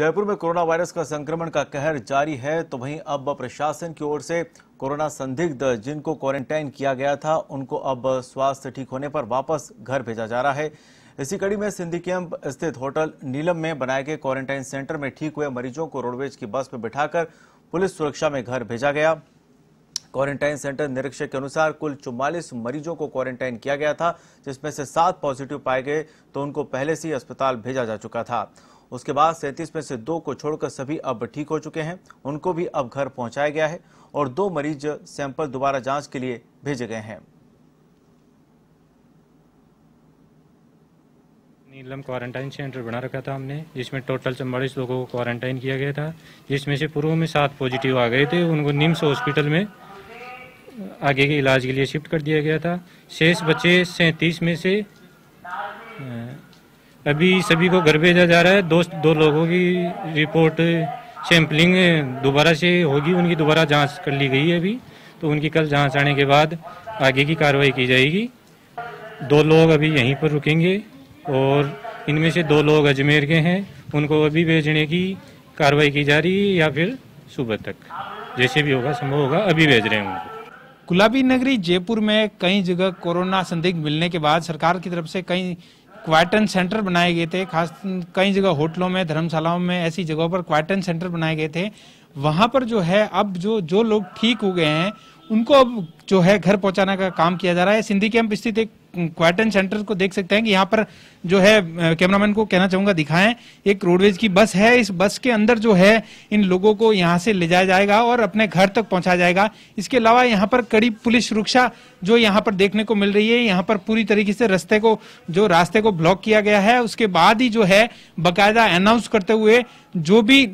जयपुर में corona virus का संक्रमण का कहर जारी है तो वहीं अब प्रशासन की ओर से कोरोना संदिग्ध जिनको क्वारंटाइन किया गया था उनको अब स्वास्थ्य ठीक होने पर वापस घर भेजा जा रहा है इसी कड़ी में सिंधी कैंप स्थित होटल नीलम में बनाए गए क्वारंटाइन सेंटर में ठीक हुए मरीजों को रोडवेज की बस में बिठाकर पुलिस सुरक्षा में घर भेजा गया क्वारंटाइन सेंटर निरीक्षक के अनुसार कुल चौवालीस मरीजों को क्वारंटाइन किया गया था जिसमें से सात पॉजिटिव पाए गए तो उनको पहले से ही अस्पताल भेजा जा चुका था उसके बाद सैंतीस में से दो को छोड़कर सभी अब ठीक हो चुके हैं उनको भी अब घर पहुंचाया गया है और दो मरीज सैंपल दोबारा जांच के लिए भेजे गए हैं नीलम क्वारंटाइन सेंटर बना रखा था हमने जिसमें टोटल चम्बालीस लोगों को क्वारंटाइन किया गया था जिसमें से पूर्व में सात पॉजिटिव आ गए थे उनको निम्स हॉस्पिटल में आगे के इलाज के लिए शिफ्ट कर दिया गया था शेष बच्चे सैंतीस में से अभी सभी को घर भेजा जा रहा है दो दो लोगों की रिपोर्ट सैम्पलिंग दोबारा से होगी उनकी दोबारा जांच कर ली गई है अभी तो उनकी कल जांच आने के बाद आगे की कार्रवाई की जाएगी दो लोग अभी यहीं पर रुकेंगे और इनमें से दो लोग अजमेर के हैं उनको अभी भेजने की कार्रवाई की जा रही है या फिर सुबह तक जैसे भी होगा संभव होगा अभी भेज रहे हैं उनको गुलाबी नगरी जयपुर में कई जगह कोरोना संदिग्ध मिलने के बाद सरकार की तरफ से कई क्वार्टन सेंटर बनाए गए थे खास कई जगह होटलों में धर्मशालाओं में ऐसी जगहों पर क्वार्टन सेंटर बनाए गए थे वहाँ पर जो है अब जो जो लोग ठीक हो गए हैं उनको अब जो है घर पहुँचाने का काम किया जा रहा है सिंधी कैंप स्थित एक क्वार्टन सेंटर को देख सकते हैं कि यहाँ पर जो है कैमरामैन को कहना चाहूंगा दिखाएं एक रोडवेज की बस है इस बस के अंदर जो है इन लोगों को यहाँ से ले जाया जाएगा और अपने घर तक पहुंचाया जाएगा इसके अलावा यहाँ पर कड़ी पुलिस सुरक्षा जो यहाँ पर देखने को मिल रही है यहाँ पर पूरी तरीके से रास्ते को जो रास्ते को ब्लॉक किया गया है उसके बाद ही जो है बाकायदा अनाउंस करते हुए जो भी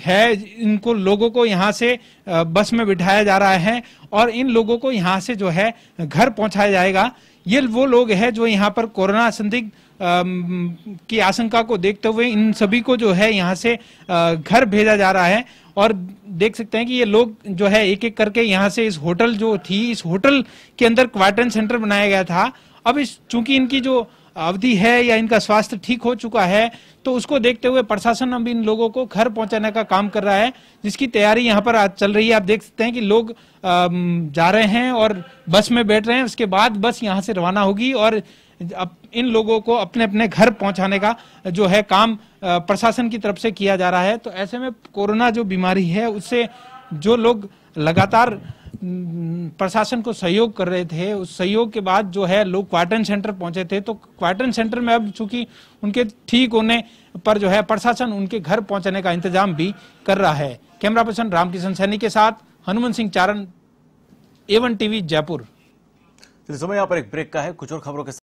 है इनको लोगों को यहाँ से बस में बिठाया जा रहा है और इन लोगों को यहाँ से जो है घर पहुंचाया जाएगा ये वो लोग हैं जो यहाँ पर कोरोना संदिग्ध की आशंका को देखते हुए इन सभी को जो है यहाँ से घर भेजा जा रहा है और देख सकते हैं कि ये लोग जो है एक एक करके यहाँ से इस होटल जो थी इस होटल के अंदर क्वार्टन सेंटर बनाया गया था अब इस चूंकि इनकी जो अवधि है या इनका स्वास्थ्य ठीक हो चुका है तो उसको देखते हुए प्रशासन अब इन लोगों को घर पहुंचाने का काम कर रहा है जिसकी तैयारी यहाँ पर आज चल रही है आप देख सकते हैं कि लोग जा रहे हैं और बस में बैठ रहे हैं उसके बाद बस यहाँ से रवाना होगी और अब इन लोगों को अपने अपने घर पहुंचाने का जो है काम प्रशासन की तरफ से किया जा रहा है तो ऐसे में कोरोना जो बीमारी है उससे जो लोग लगातार हम्म, प्रशासन को सहयोग कर रहे थे उस सहयोग के बाद जो है लोग क्वार्टन सेंटर पहुंचे थे तो क्वारंटाइन सेंटर में अब चूंकि उनके ठीक होने पर जो है प्रशासन उनके घर पहुंचने का इंतजाम भी कर रहा है कैमरा पर्सन रामकिशन सैनी के साथ हनुमान सिंह चारण एवन टीवी जयपुर समय यहाँ पर एक ब्रेक का है कुछ और खबरों के